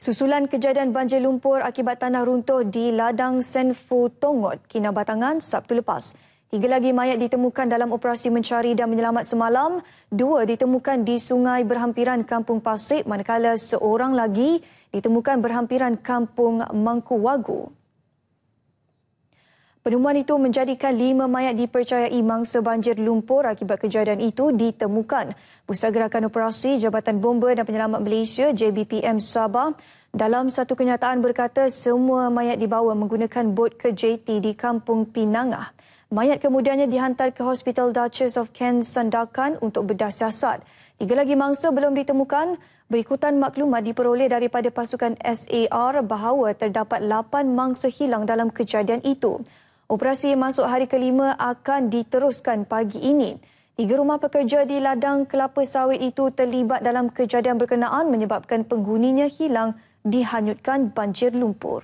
Susulan kejadian banjir lumpur akibat tanah runtuh di ladang Senfu Tongot, Kinabatangan, Sabtu lepas. Tiga lagi mayat ditemukan dalam operasi mencari dan menyelamat semalam. Dua ditemukan di sungai berhampiran Kampung Pasik, manakala seorang lagi ditemukan berhampiran Kampung Mangkuwagu. Penemuan itu menjadikan lima mayat dipercayai mangsa banjir lumpur akibat kejadian itu ditemukan. Pusat Gerakan Operasi Jabatan Bomba dan Penyelamat Malaysia JBPM Sabah dalam satu kenyataan berkata semua mayat dibawa menggunakan bot ke JT di Kampung Pinangah. Mayat kemudiannya dihantar ke Hospital Duchess of Kent Sandakan untuk bedah siasat. Tiga lagi mangsa belum ditemukan. Berikutan maklumat diperoleh daripada pasukan SAR bahawa terdapat lapan mangsa hilang dalam kejadian itu. Operasi masuk hari kelima akan diteruskan pagi ini. Tiga rumah pekerja di ladang kelapa sawit itu terlibat dalam kejadian berkenaan menyebabkan penghuninya hilang dihanyutkan banjir lumpur.